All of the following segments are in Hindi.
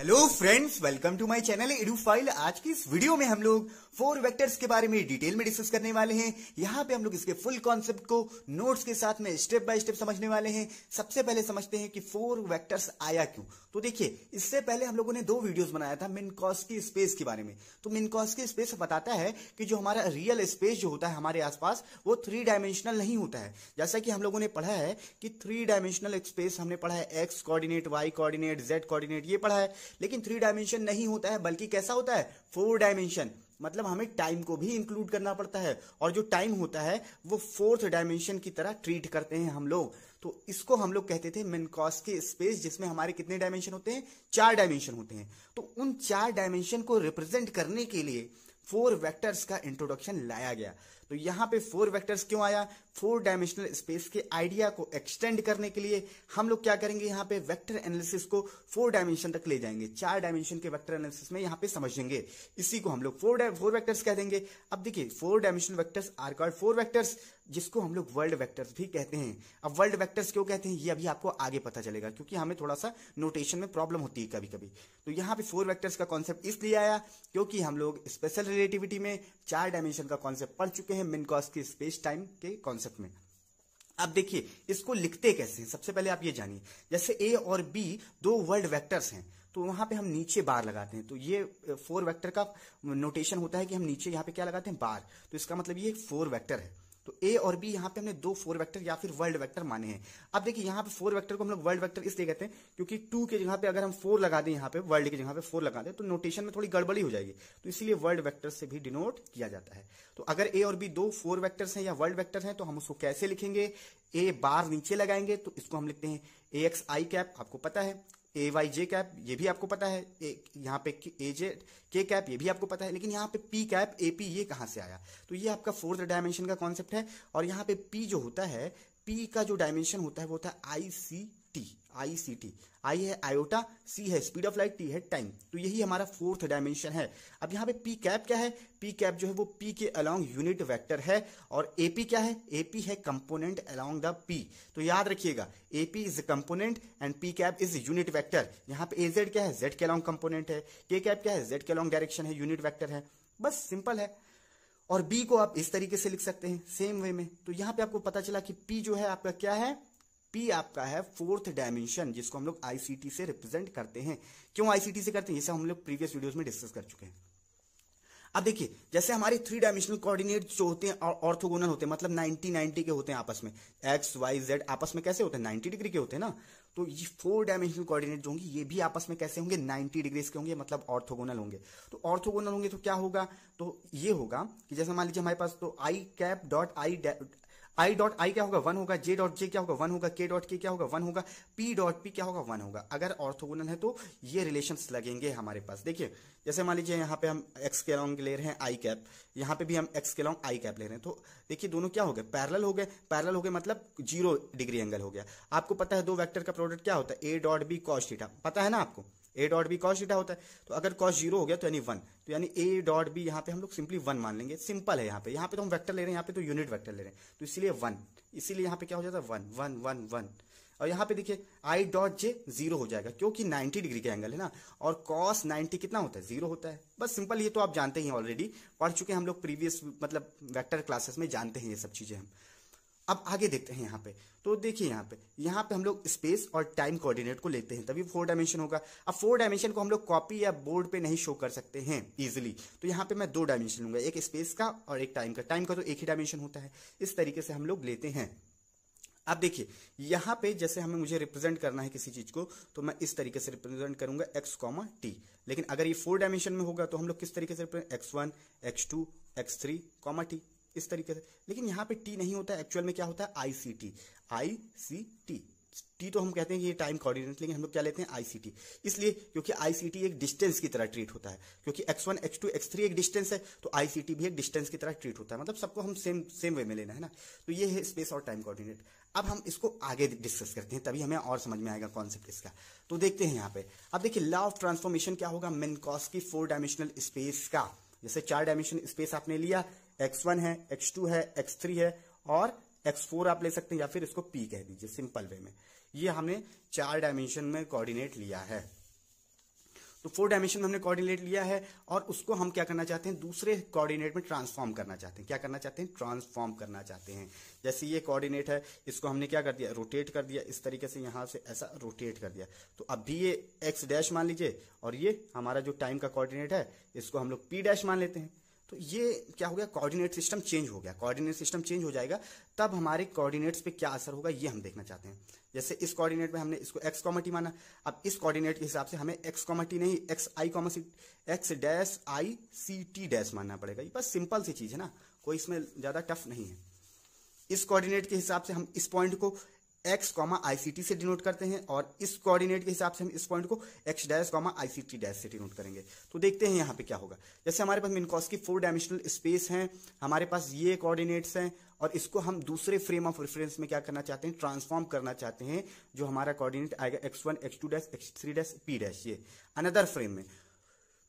hello friends welcome to my channel Edu File आज की इस वीडियो में हम लोग फोर वेक्टर्स के बारे में डिटेल में डिस्कस करने वाले हैं यहाँ पे हम लोग इसके फुल कॉन्सेप्ट को नोट्स के साथ में स्टेप बाय स्टेप समझने वाले हैं सबसे पहले समझते हैं कि फोर वेक्टर्स आया क्यों तो देखिए इससे पहले हम लोगों ने दो वीडियोज बनाया था मिनकॉस की स्पेस के बारे में तो मिनकॉस की स्पेस बताता है कि जो हमारा रियल स्पेस जो होता है हमारे आसपास वो थ्री डायमेंशनल नहीं होता है जैसा कि हम लोगों ने पढ़ा है कि थ्री डायमेंशनल स्पेस हमने पढ़ा है x coordinate y coordinate z coordinate ये पढ़ा है लेकिन थ्री डायमेंशन नहीं होता है बल्कि कैसा होता है फोर डायमेंशन मतलब हमें टाइम को भी इंक्लूड करना पड़ता है और जो टाइम होता है वो फोर्थ डायमेंशन की तरह ट्रीट करते हैं हम लोग तो इसको हम लोग कहते थे मिनकॉस के स्पेस जिसमें हमारे कितने डायमेंशन होते हैं चार डायमेंशन होते हैं तो उन चार डायमेंशन को रिप्रेजेंट करने के लिए फोर वेक्टर्स का इंट्रोडक्शन लाया गया तो यहां पे फोर वेक्टर्स क्यों आया फोर डायमेंशनल स्पेस के आइडिया को एक्सटेंड करने के लिए हम लोग क्या करेंगे यहां पे वेक्टर एनालिसिस को फोर डायमेंशन तक ले जाएंगे चार डायमेंशन के वेक्टर एनालिसिस में यहां पे समझेंगे इसी को हम लोग फोर फोर वेक्टर्स कह देंगे अब देखिए four dimension vectors are called four vectors जिसको हम लोग वर्ल्ड वैक्टर्स भी कहते हैं अब वर्ल्ड वैक्टर्स क्यों कहते हैं ये अभी आपको आगे पता चलेगा क्योंकि हमें थोड़ा सा नोटेशन में प्रॉब्लम होती है कभी कभी तो यहाँ पे फोर वैक्टर्स का कॉन्सेप्ट इसलिए आया क्योंकि हम लोग स्पेशल रिलेटिविटी में चार डायमेंशन का कॉन्सेप्ट पढ़ चुके हैं हैं के स्पेस टाइम के कॉन्सेप्ट में अब देखिए इसको लिखते कैसे हैं सबसे पहले आप ये जानिए जैसे ए और बी दो वर्ड वेक्टर्स हैं तो वहां पे हम नीचे बार लगाते हैं तो ये फोर वेक्टर का नोटेशन होता है कि हम नीचे यहाँ पे क्या लगाते हैं बार तो इसका मतलब ये फोर वेक्टर है तो ए और बी यहाँ पे हमने दो फोर वेक्टर या फिर वर्ल्ड वेक्टर माने हैं अब देखिए यहाँ पे फोर वेक्टर को हम लोग वर्ल्ड वेक्टर इसलिए कहते हैं क्योंकि टू के जगह पे अगर हम फोर लगा दें यहाँ पे वर्ल्ड की जगह पे फोर लगा दें तो नोटेशन में थोड़ी गड़बड़ी हो जाएगी तो इसीलिए वर्ल्ड वैक्टर से भी डिनोट किया जाता है तो अगर ए और बी दो फोर वैक्टर है या वर्ल्ड वैक्टर है तो हम उसको कैसे लिखेंगे ए बार नीचे लगाएंगे तो इसको हम लिखते हैं ए एक्स आई कैप आपको पता है ए वाई जे कैप ये भी आपको पता है ए, यहाँ पे ए जे के कैप ये भी आपको पता है लेकिन यहाँ पे पी कैप ए पी ये कहाँ से आया तो ये आपका फोर्थ डायमेंशन का कॉन्सेप्ट है और यहाँ पे पी जो होता है पी का जो डायमेंशन होता है वो होता है i c t i c t आई है आयोटा सी है स्पीड ऑफ लाइट टी है टाइम तो यही हमारा फोर्थ डायमेंशन है अब यहाँ पे पी कैप क्या है पी कैप जो है वो पी के अलोंग यूनिट वेक्टर है और एपी क्या है एपी है कंपोनेंट अलोंग द पी तो याद रखिएगा a p is component and p cap is unit vector यहाँ पे एजेड क्या है जेड के अलॉन्ग कंपोनेंट है के कैप क्या है जेड के अलॉन्ग डायरेक्शन है यूनिट वैक्टर है बस सिंपल है और बी को आप इस तरीके से लिख सकते हैं सेम वे में तो यहां पे आपको पता चला कि पी जो है आपका क्या है पी आपका है फोर्थ डायमेंशन जिसको हम लोग आईसीटी से रिप्रेजेंट करते हैं क्यों आईसीटी से करते हैं जैसे हम लोग प्रीवियस वीडियोस में डिस्कस कर चुके हैं अब देखिए जैसे हमारे थ्री डायमेंशनल कोऑर्डिनेट जो होते हैं और ऑर्थोगोनल होते हैं मतलब 90 90 के होते हैं आपस में एक्स वाई जेड आपस में कैसे होते हैं 90 डिग्री के होते हैं ना तो ये फोर डायमेंशनल कोऑर्डिनेट जो होंगे ये भी आपस में कैसे होंगे 90 डिग्रीज के होंगे मतलब ऑर्थोगोनल होंगे तो ऑर्थोगोनल होंगे तो क्या होगा तो ये होगा कि जैसे मान लीजिए हमारे पास तो i cap dot i i dot i क्या होगा वन होगा जे डॉट जे क्या होगा वन होगा के डॉट के क्या होगा वन होगा पी डॉट पी क्या होगा वन होगा अगर ऑर्थोगोनल है तो ये रिलेशन लगेंगे हमारे पास देखिए जैसे मान लीजिए यहाँ पे हम एक्स के लॉन्ग ले रहे हैं आई कैप यहाँ पे भी हम एक्स के लॉन्ग आई कैप ले रहे हैं तो देखिए दोनों क्या हो गए पैरल हो गए पैरल हो गए मतलब जीरो डिग्री एंगल हो गया आपको पता है दो वैक्टर का प्रोडक्ट क्या होता है ए डॉट बी कॉस्टीटा पता है ना आपको a dot b cos theta होता है तो अगर कॉस जीरो हो गया तो यानी वन तो यानी ए डॉट बी यहाँ पे हम लोग सिंपली वन मान लेंगे सिंपल है यहाँ पे यहाँ पे तो हम वेक्टर ले रहे हैं यहाँ पे तो यूनिट वेक्टर ले रहे हैं तो इसलिए वन इसीलिए यहाँ पे क्या हो जाता है वन वन वन वन और यहाँ पे देखिए आई डॉट जे जीरो हो जाएगा क्योंकि नाइन्टी डिग्री का एंगल है ना और कॉस नाइन्टी कितना होता है जीरो होता है बस सिंपल ये तो आप जानते ही ऑलरेडी पढ़ चुके हैं हम लोग प्रीवियस मतलब वैक्टर क्लासेस में जानते हैं ये सब चीजें हम अब आगे देखते हैं यहाँ पे तो देखिए यहाँ पे यहाँ पे हम लोग स्पेस और टाइम कोऑर्डिनेट को लेते हैं तभी फोर डायमेंशन होगा अब फोर डायमेंशन को हम लोग कॉपी या बोर्ड पे नहीं शो कर सकते हैं इजिली तो यहाँ पे मैं दो डायमेंशन लूंगा एक स्पेस का और एक टाइम का टाइम का तो एक ही डायमेंशन होता है इस तरीके से हम लोग लेते हैं अब देखिए यहाँ पे जैसे हमें मुझे रिप्रेजेंट करना है किसी चीज को तो मैं इस तरीके से रिप्रेजेंट करूंगा एक्स कॉमा टी लेकिन अगर ये फोर डायमेंशन में होगा तो हम लोग किस तरीके से x one x two x three comma t इस तरीके से लेकिन यहाँ पे टी नहीं होता है एक्चुअल में क्या होता है i c t i c t t तो हम कहते हैं कि ये टाइम कोऑर्डिनेट लेकिन हम लोग क्या लेते हैं आईसीटी इसलिए क्योंकि आईसीटी एक डिस्टेंस की तरह ट्रीट होता है क्योंकि x one x two x three एक डिस्टेंस है तो आईसीटी भी एक डिस्टेंस की तरह ट्रीट होता है मतलब सबको हम सेम सेम वे में लेना है ना तो ये है स्पेस और टाइम कोऑर्डिनेट अब हम इसको आगे डिस्कस करते हैं तभी हमें और समझ में आएगा कॉन्सेप्ट इसका तो देखते हैं यहाँ पे अब देखिए लॉ ऑफ ट्रांसफॉर्मेशन क्या होगा मेनकॉस की फोर डायमेंशनल स्पेस का जैसे चार डायमेंशन स्पेस आपने लिया एक्स वन है एक्स टू है एक्स थ्री है और एक्स फोर आप ले सकते हैं या फिर इसको पी कह दीजिए सिंपल वे में ये हमने चार डायमेंशन में कोऑर्डिनेट लिया है तो फोर डायमेंशन में हमने कोऑर्डिनेट लिया है और उसको हम क्या करना चाहते हैं दूसरे कोऑर्डिनेट में ट्रांसफॉर्म करना चाहते हैं क्या करना चाहते हैं ट्रांसफॉर्म करना चाहते हैं जैसे ये कोऑर्डिनेट है इसको हमने क्या कर दिया रोटेट कर दिया इस तरीके से यहां से ऐसा रोटेट कर दिया तो अब भी ये एक्स डैश मान लीजिए और ये हमारा जो टाइम का कोऑर्डिनेट है इसको हम लोग पी डैश मान लेते हैं तो ये क्या हो गया कोऑर्डिनेट सिस्टम चेंज हो गया कोऑर्डिनेट सिस्टम चेंज हो जाएगा तब हमारे कोऑर्डिनेट्स पे क्या असर होगा ये हम देखना चाहते हैं जैसे इस कोऑर्डिनेट में हमने इसको एक्स कॉमा माना अब इस कोऑर्डिनेट के हिसाब से हमें एक्स कॉमा नहीं x i comma x dash i c t dash मानना पड़ेगा ये बस सिंपल सी चीज है ना कोई इसमें ज्यादा टफ नहीं है इस कोऑर्डिनेट के हिसाब से हम इस पॉइंट को एक्स कॉमा आईसीटी से डिनोट करते हैं और इस कोऑर्डिनेट के हिसाब से हम इस पॉइंट को x dash comma i c t dash से डिनोट करेंगे तो देखते हैं यहाँ पे क्या होगा जैसे हमारे पास मिनकॉस की फोर डायमेंशनल स्पेस है हमारे पास ये कोऑर्डिनेट्स हैं और इसको हम दूसरे फ्रेम ऑफ रेफरेंस में क्या करना चाहते हैं ट्रांसफॉर्म करना चाहते हैं जो हमारा कॉर्डिनेट आएगा x one x two dash x three dash p dash ये अनदर फ्रेम में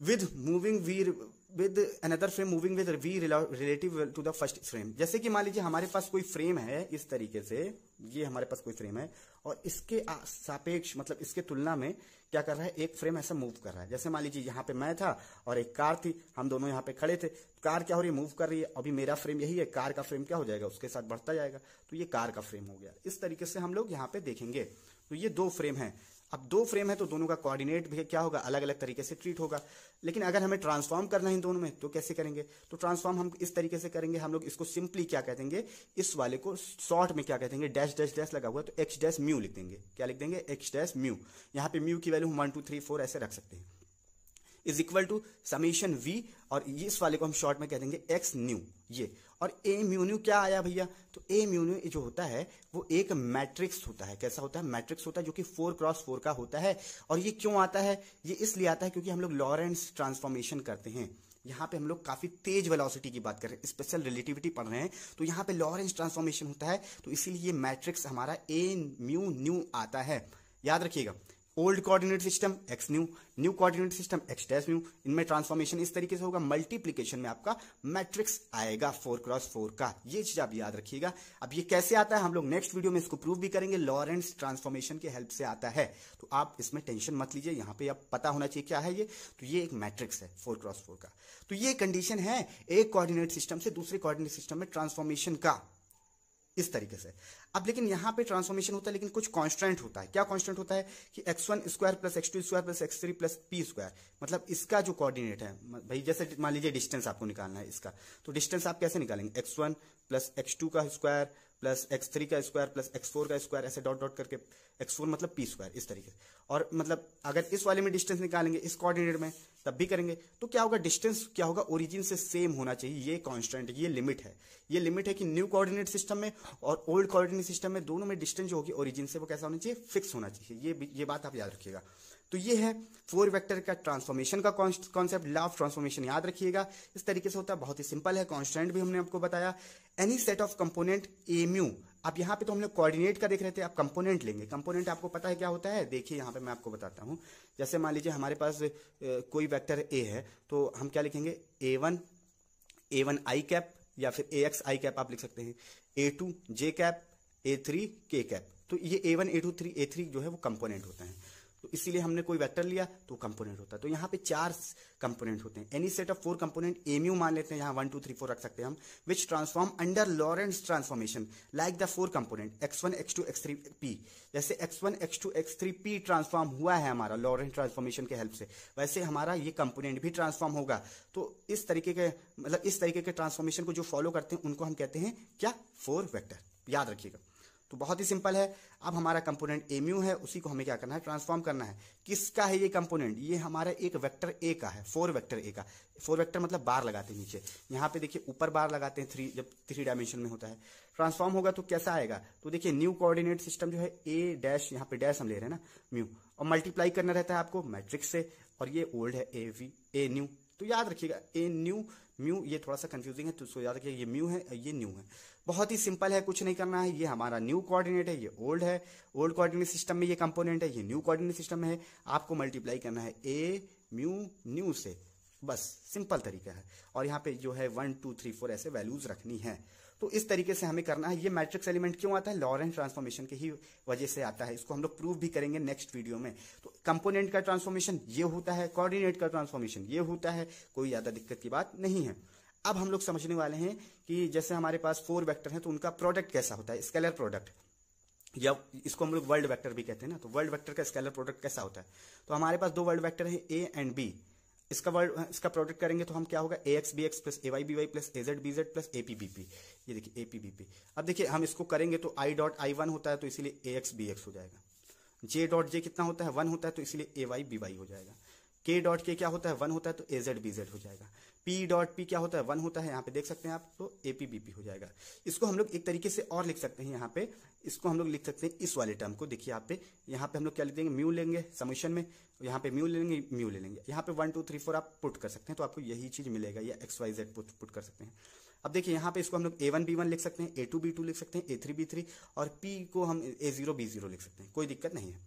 विद मूविंग वीर with another frame moving with v relative to the first frame जैसे कि मान लीजिए हमारे पास कोई फ्रेम है इस तरीके से ये हमारे पास कोई फ्रेम है और इसके सापेक्ष मतलब इसके तुलना में क्या कर रहा है एक फ्रेम ऐसा मूव कर रहा है जैसे मान लीजिए यहाँ पे मैं था और एक कार थी हम दोनों यहाँ पे खड़े थे कार क्या हो रही है मूव कर रही है अभी मेरा फ्रेम यही है कार का फ्रेम क्या हो जाएगा उसके साथ बढ़ता जाएगा तो ये कार का फ्रेम हो गया इस तरीके से हम लोग यहाँ पे देखेंगे तो ये दो फ्रेम है अब दो फ्रेम है तो दोनों का कोऑर्डिनेट भी क्या होगा अलग अलग तरीके से ट्रीट होगा लेकिन अगर हमें ट्रांसफॉर्म करना है इन दोनों में तो कैसे करेंगे तो ट्रांसफॉर्म हम इस तरीके से करेंगे हम लोग इसको सिंपली क्या कह देंगे इस वाले को शॉर्ट में क्या कह देंगे डैश डैश डैश लगा हुआ तो एक्स डैश म्यू लिख देंगे क्या लिख देंगे एक्स डैश म्यू यहाँ पे म्यू की वैल्यू हम वन टू थ्री फोर ऐसे रख सकते हैं is equal to summation v और इस वाले को हम शॉर्ट में कह देंगे एक्स न्यू ये और ए म्यून्यू क्या आया भैया तो ए म्यून्यू जो होता है वो एक मैट्रिक्स होता है कैसा होता है मैट्रिक्स होता है जो कि फोर क्रॉस फोर का होता है और ये क्यों आता है ये इसलिए आता है क्योंकि हम लोग लॉरेंस ट्रांसफॉर्मेशन करते हैं यहाँ पे हम लोग काफी तेज वेलोसिटी की बात कर रहे हैं स्पेशल रिलेटिविटी पढ़ रहे हैं तो यहाँ पे लॉरेंस ट्रांसफॉर्मेशन होता है तो इसीलिए मैट्रिक्स हमारा ए म्यू न्यू आता है याद रखिएगा old coordinate system x new new coordinate system x dash new इनमें ट्रांसफॉर्मेशन इस तरीके से होगा मल्टीप्लीकेशन में आपका मैट्रिक्स आएगा फोर क्रॉस फोर का ये चीज आप याद रखिएगा अब ये कैसे आता है हम लोग नेक्स्ट वीडियो में इसको प्रूव भी करेंगे लॉरेंस ट्रांसफॉर्मेशन के हेल्प से आता है तो आप इसमें टेंशन मत लीजिए यहां पर आप पता होना चाहिए क्या है ये तो ये एक मैट्रिक्स है फोर क्रॉस फोर का तो ये कंडीशन है एक कॉर्डिनेट सिस्टम से दूसरे कॉर्डिनेट सिस्टम में ट्रांसफॉर्मेशन का इस तरीके से अब लेकिन यहां पे ट्रांसफॉर्मेशन होता है लेकिन कुछ कांस्टेंट होता है क्या कांस्टेंट होता है कि x one square plus x two square plus x three plus p square मतलब इसका जो कोऑर्डिनेट है भाई जैसे मान लीजिए डिस्टेंस आपको निकालना है इसका तो डिस्टेंस आप कैसे निकालेंगे x one plus x two का स्क्वायर प्लस एक्स थ्री का स्क्वायर प्लस एक्स फोर का स्क्वायर ऐसे डॉट डॉट करके एक्स फोर मतलब पी स्क्वायर इस तरीके से और मतलब अगर इस वाले में डिस्टेंस निकालेंगे इस कोऑर्डिनेट में तब भी करेंगे तो क्या होगा डिस्टेंस क्या होगा ओरिजिन से सेम होना चाहिए ये कांस्टेंट ये लिमिट है ये लिमिट है कि न्यू कोऑर्डिनेट सिस्टम में और ओल्ड कोऑर्डिनेट सिस्टम में दोनों में डिस्टेंस जो होगी ओरिजिन से वो कैसा होना चाहिए फिक्स होना चाहिए ये ये बात आप याद रखिएगा तो ये है फोर वेक्टर का ट्रांसफॉर्मेशन का कॉन्सेप्ट लॉ ऑफ ट्रांसफॉर्मेशन याद रखिएगा इस तरीके से होता है बहुत ही सिंपल है कॉन्स्टेंट भी हमने आपको बताया any set of component a mu आप यहाँ पे तो हम लोग कोऑर्डिनेट का देख रहे थे आप कंपोनेंट लेंगे कंपोनेंट आपको पता है क्या होता है देखिए यहाँ पे मैं आपको बताता हूँ जैसे मान लीजिए हमारे पास कोई वेक्टर ए है तो हम क्या लिखेंगे a one a one i cap या फिर ए एक्स आई कैप आप लिख सकते हैं a two j cap a three k cap तो ये a one a two three a three जो है वो कंपोनेंट होता है तो इसीलिए हमने कोई वेक्टर लिया तो कंपोनेंट होता है तो यहाँ पे चार कंपोनेंट होते हैं any set of four component a mu मान लेते हैं यहाँ वन टू थ्री फोर रख सकते हैं हम which transform under Lorentz transformation like the four component x one x two x three p जैसे x one x two x three p transform हुआ है हमारा लॉरेंस ट्रांसफॉर्मेशन के हेल्प से वैसे हमारा ये कंपोनेंट भी ट्रांसफॉर्म होगा तो इस तरीके के मतलब इस तरीके के ट्रांसफॉर्मेशन को जो फॉलो करते हैं उनको हम कहते हैं क्या फोर वैक्टर याद रखिएगा तो बहुत ही सिंपल है अब हमारा कंपोनेंट म्यू है उसी को हमें क्या करना है ट्रांसफॉर्म करना है किसका है ये कंपोनेंट ये हमारा एक वेक्टर ए का है फोर वेक्टर ए का फोर वेक्टर मतलब बार लगाते हैं नीचे यहाँ पे देखिए ऊपर बार लगाते हैं थ्री जब थ्री डायमेंशन में होता है ट्रांसफॉर्म होगा तो कैसा आएगा तो देखिए न्यू कोऑर्डिनेट सिस्टम जो है ए डैश यहाँ पे डैश हम ले रहे हैं ना म्यू और मल्टीप्लाई करना रहता है आपको मैट्रिक्स से और ये ओल्ड है ए वी ए न्यू तो याद रखिएगा ए न्यू म्यू ये थोड़ा सा कंफ्यूजिंग है तो उसको याद रखिएगा ये म्यू है ये न्यू है बहुत ही सिंपल है कुछ नहीं करना है ये हमारा न्यू कोऑर्डिनेट है ये ओल्ड है ओल्ड कोऑर्डिनेट सिस्टम में ये कंपोनेंट है ये न्यू कोऑर्डिनेट सिस्टम है आपको मल्टीप्लाई करना है ए म्यू न्यू से बस सिंपल तरीका है और यहाँ पे जो है वन टू थ्री फोर ऐसे वैल्यूज रखनी है तो इस तरीके से हमें करना है ये मैट्रिक्स एलिमेंट क्यों आता है लॉरेंट ट्रांसफॉर्मेशन की ही वजह से आता है इसको हम लोग प्रूव भी करेंगे नेक्स्ट वीडियो में तो कंपोनेंट का ट्रांसफॉर्मेशन ये होता है कोऑर्डिनेट का ट्रांसफॉर्मेशन ये होता है कोई ज्यादा दिक्कत की बात नहीं है अब हम लोग समझने वाले हैं कि जैसे हमारे पास फोर वेक्टर हैं तो उनका प्रोडक्ट कैसा होता है स्केलर प्रोडक्ट या इसको हम लोग वर्ल्ड वेक्टर भी कहते हैं ना तो वर्ल्ड वेक्टर का स्केलर प्रोडक्ट कैसा होता है तो हमारे पास दो वर्ल्ड वैक्टर है ए एंड बी इसका वर्ड इसका प्रोडक्ट करेंगे तो हम क्या होगा a x b x plus a y b y plus a z b z plus a p b p ये देखिए ए पी बी पी अब देखिए हम इसको करेंगे तो आई डॉट आई वन होता है तो इसीलिए ए एक्स बी एक्स हो जाएगा जे डॉट जे कितना होता है वन होता है तो इसीलिए ए वाई बी वाई हो जाएगा के डॉट के क्या होता है वन होता है तो ए जेड बी जेड हो जाएगा पी डॉट पी क्या होता है वन होता है यहाँ पे देख सकते हैं आप तो ए पी बी पी हो जाएगा इसको हम लोग एक तरीके से और लिख सकते हैं यहाँ पे इसको हम लोग लिख सकते हैं इस वाले टर्म को देखिए आप पे यहाँ पे हम लोग क्या लिख देंगे म्यू लेंगे समीशन में यहाँ पे म्यू ले लेंगे म्यू ले लेंगे यहाँ पे वन टू थ्री फोर आप पुट कर सकते हैं तो आपको यही चीज मिलेगा या एक्स वाई जेड पुट कर सकते हैं अब देखिए यहाँ पे इसको हम लोग ए वन बी वन लिख सकते हैं ए टू बी टू लिख सकते हैं ए थ्री बी थ्री और पी को हम ए जीरो बी जीरो लिख सकते हैं कोई दिक्कत नहीं है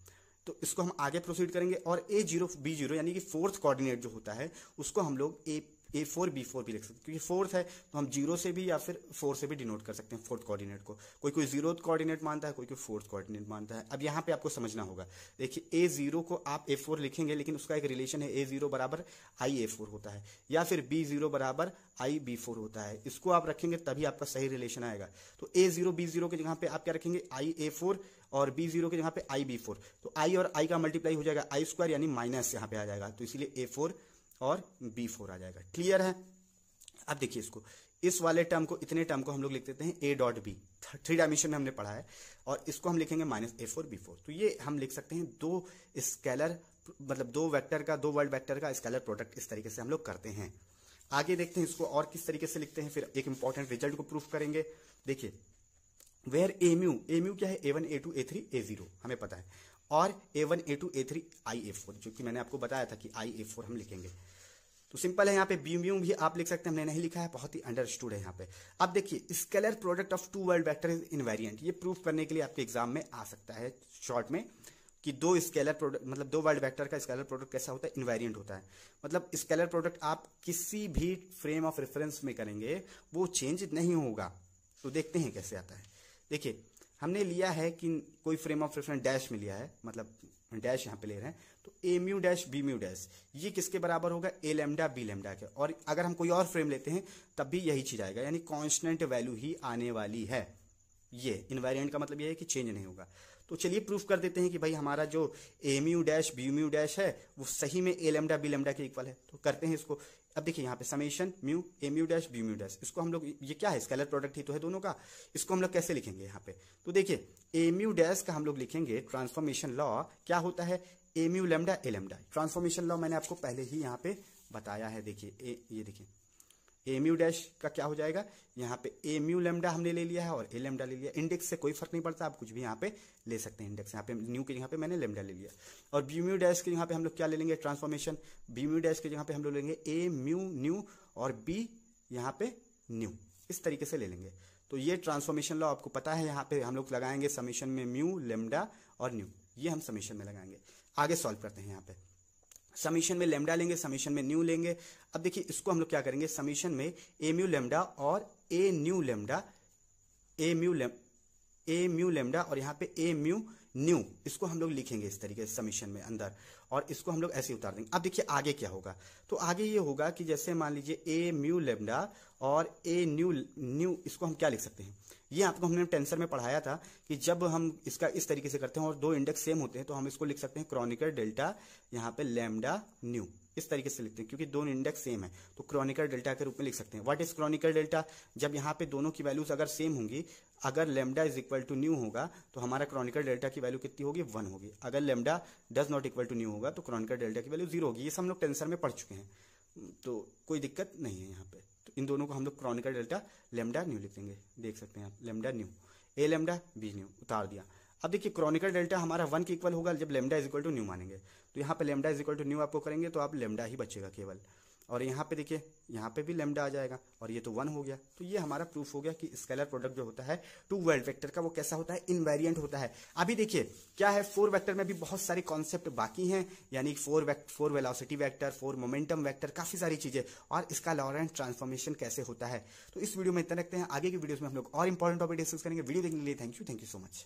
तो इसको हम आगे प्रोसीड करेंगे और ए जीरो बी जीरो यानी कि फोर्थ कोऑर्डिनेट जो होता है उसको हम लोग a a four b four भी लिख सकते हैं क्योंकि फोर्थ है तो हम जीरो से भी या फिर फोर से भी डिनोट कर सकते हैं फोर्थ कोऑर्डिनेट को कोई कोई जीरो कोऑर्डिनेट मानता है कोई कोई फोर्थ कोऑर्डिनेट मानता है अब यहाँ पे आपको समझना होगा देखिए ए जीरो को आप ए फोर लिखेंगे लेकिन उसका एक रिलेशन है ए जीरो बराबर आई ए फोर होता है या फिर बी जीरो बराबर आई बी फोर होता है इसको आप रखेंगे तभी आपका सही रिलेशन आएगा तो ए जीरो बी जीरो की जगह पे आप क्या रखेंगे आई ए फोर और बी जीरो की जगह पे आई बी फोर तो आई और आई का मल्टीप्लाई हो जाएगा आई स्क्वायर यानी माइनस यहाँ पे आ जाएगा तो इसलिए ए फोर और बी फोर आ जाएगा क्लियर है अब देखिए इसको इस वाले टर्म को इतने टर्म को हम लोग लिख देते हैं a dot b three dimension में हमने पढ़ा है और इसको हम लिखेंगे minus a four b four तो ये हम लिख सकते हैं दो स्केलर मतलब दो वेक्टर का दो वर्ल्ड वेक्टर का स्केलर प्रोडक्ट इस तरीके से हम लोग करते हैं आगे देखते हैं इसको और किस तरीके से लिखते हैं फिर एक इंपॉर्टेंट रिजल्ट को प्रूफ करेंगे देखिए वेयर एम्यू एम्यू क्या है a one a two a three a zero हमें पता है और a one a two a three i a four जो कि मैंने आपको बताया था कि आई ए फोर हम लिखेंगे तो सिंपल है यहाँ पे बी व्यूम भी आप लिख सकते हैं हमने नहीं लिखा है बहुत ही अंडरस्टूड है यहाँ पे अब देखिए scalar product of two world vector invariant ये प्रूफ करने के लिए आपके एग्जाम में आ सकता है शॉर्ट में कि दो स्केलर प्रोडक्ट मतलब दो वर्ल्ड वैक्टर का स्केलर प्रोडक्ट कैसा होता है इनवेरियंट होता है मतलब स्केलर प्रोडक्ट आप किसी भी फ्रेम ऑफ रेफरेंस में करेंगे वो चेंज नहीं होगा तो देखते हैं कैसे आता है देखिए हमने लिया है कि कोई फ्रेम ऑफ रेफरेंस डैश में लिया है मतलब डैश यहाँ पे ले रहे हैं तो ए डैश बीम्यू डैश ये किसके बराबर होगा ए लेमडा बी लेमडा के और अगर हम कोई और फ्रेम लेते हैं तब भी यही चीज आएगा यानी कॉन्स्टेंट वैल्यू ही आने वाली है ये इन्वायरेंट का मतलब ये है कि चेंज नहीं होगा तो चलिए प्रूफ कर देते हैं कि भाई हमारा जो a mu dash b mu dash है वो सही में ए लेमडा बी लेमडा के इक्वल है तो करते हैं इसको अब देखिए यहाँ पे summation mu a mu dash b dash इसको हम लोग ये क्या है स्केलर प्रोडक्ट ही तो है दोनों का इसको हम लोग कैसे लिखेंगे यहाँ पे तो देखिए एम यू डैश का हम लोग लिखेंगे ट्रांसफॉर्मेशन लॉ क्या होता है a mu lambda a lambda transformation law मैंने आपको पहले ही यहाँ पे बताया है देखिए ये देखिए एम यू डैश का क्या हो जाएगा यहाँ पे एम यू लेमडा हमने ले लिया है और ए लेमडा ले लिया इंडेक्स से कोई फर्क नहीं पड़ता आप कुछ भी यहाँ पे ले सकते हैं इंडेक्स यहाँ पे न्यू के यहाँ पे मैंने लेमडा ले लिया और बी म्यू डैश के यहाँ पे हम लोग क्या ले लेंगे ट्रांसफॉर्मेशन बी म्यू डैश के यहाँ पे हम लोग लेंगे ए म्यू न्यू और बी यहाँ पे न्यू इस तरीके से ले लेंगे तो ये ट्रांसफॉर्मेशन लॉ आपको पता है यहाँ पे हम लोग लगाएंगे समीशन में म्यू लेमडा और न्यू ये हम समीशन में लगाएंगे आगे सॉल्व करते हैं यहाँ पे समीशन में लेमडा लेंगे समीशन में न्यू लेंगे अब देखिए इसको हम लोग क्या करेंगे समीशन में ए म्यू लेमडा और a nu lambda a mu lambda a mu lambda और यहाँ पे ए म्यू न्यू इसको हम लोग लिखेंगे इस तरीके से समीशन में अंदर और इसको हम लोग ऐसे उतार देंगे अब देखिए आगे क्या होगा तो आगे ये होगा कि जैसे मान लीजिए ए म्यू लेमडा और ए न्यू न्यू इसको हम क्या लिख सकते हैं ये आपको हमने टेंसर में पढ़ाया था कि जब हम इसका इस तरीके से करते हैं और दो इंडेक्स सेम होते हैं तो हम इसको लिख सकते हैं क्रॉनिकल डेल्टा यहाँ पे लेमडा न्यू इस तरीके से लिखते हैं क्योंकि दोनों इंडेक्स सेम है तो क्रॉनिकल डेल्टा के रूप में लिख सकते हैं व्हाट इज क्रॉनिकल डेल्टा जब यहाँ पे दोनों की वैल्यूज अगर सेम होंगी अगर lambda is equal to nu होगा तो हमारा क्रॉनिकल डेल्टा की वैल्यू कितनी होगी वन होगी अगर lambda does not equal to nu होगा तो क्रॉनिकल डेल्टा की वैल्यू जीरो होगी ये सब हम लोग टेंसर में पढ़ चुके हैं तो कोई दिक्कत नहीं है यहाँ पे तो इन दोनों को हम लोग क्रॉनिकल डेल्टा लेमडा न्यू लिख देंगे देख सकते हैं आप lambda nu A lambda B nu उतार दिया अब देखिए क्रॉनिकल डेल्टा हमारा वन के इक्वल होगा जब lambda is equal to nu मानेंगे तो यहाँ पे lambda is equal to nu आपको करेंगे तो आप लेमडा ही बचेगा केवल और यहाँ पे देखिए यहाँ पे भी लेमडा आ जाएगा और ये तो वन हो गया तो ये हमारा प्रूफ हो गया कि स्केलर प्रोडक्ट जो होता है टू वर्ल्ड वेक्टर का वो कैसा होता है इनवेरियंट होता है अभी देखिए क्या है फोर वेक्टर में भी बहुत सारे कॉन्सेप्ट बाकी हैं यानी four four velocity vector four momentum vector काफी सारी चीजें और इसका लॉरेंट ट्रांसफॉर्मेशन कैसे होता है तो इस वीडियो में इतना रखते हैं आगे की वीडियो में हम लोग और इंपॉर्टेंट टॉपिक डिस्कस करेंगे वीडियो देखने के लिए thank you thank you so much